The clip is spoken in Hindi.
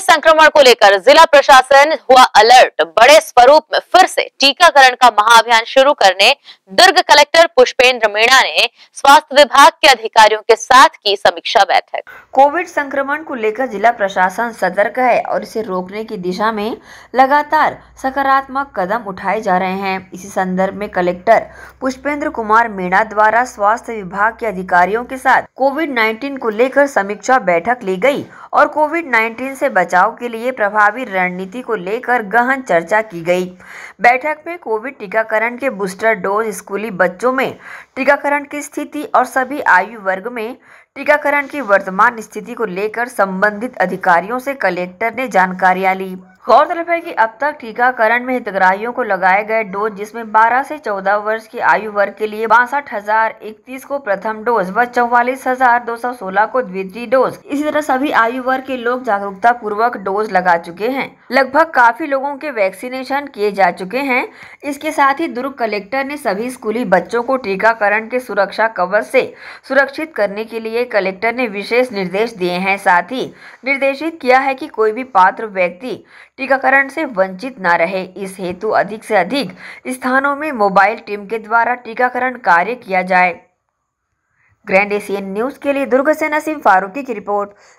संक्रमण को लेकर जिला प्रशासन हुआ अलर्ट बड़े स्वरूप में फिर से टीकाकरण का महाअभियान शुरू करने दुर्ग कलेक्टर पुष्पेंद्र मीणा ने स्वास्थ्य विभाग के अधिकारियों के साथ की समीक्षा बैठक कोविड संक्रमण को लेकर जिला प्रशासन सतर्क है और इसे रोकने की दिशा में लगातार सकारात्मक कदम उठाए जा रहे हैं इसी संदर्भ में कलेक्टर पुष्पेंद्र कुमार मीणा द्वारा स्वास्थ्य विभाग के अधिकारियों के साथ कोविड नाइन्टीन को लेकर समीक्षा बैठक ली गयी और कोविड 19 से बचाव के लिए प्रभावी रणनीति को लेकर गहन चर्चा की गई बैठक में कोविड टीकाकरण के बूस्टर डोज स्कूली बच्चों में टीकाकरण की स्थिति और सभी आयु वर्ग में टीकाकरण की वर्तमान स्थिति को लेकर संबंधित अधिकारियों से कलेक्टर ने जानकारियां ली गौरतलब है कि अब तक टीकाकरण में हितग्राहियों को लगाए गए डोज जिसमें 12 से 14 वर्ष की आयु वर्ग के लिए बासठ हजार इकतीस को प्रथम डोज व चौवालीस हजार दो सौ सोलह को द्वितीय डोज इसी तरह सभी आयु वर्ग के लोग जागरूकता पूर्वक डोज लगा चुके हैं लगभग काफी लोगों के वैक्सीनेशन किए जा चुके हैं इसके साथ ही दुर्ग कलेक्टर ने सभी स्कूली बच्चों को टीकाकरण के सुरक्षा कवच से सुरक्षित करने के लिए कलेक्टर ने विशेष निर्देश दिए हैं साथ ही निर्देशित किया है कि कोई भी पात्र व्यक्ति टीकाकरण से वंचित न रहे इस हेतु अधिक से अधिक स्थानों में मोबाइल टीम के द्वारा टीकाकरण कार्य किया जाए ग्रैंड एशियन न्यूज़ के लिए दुर्ग से नसीम फारूकी की रिपोर्ट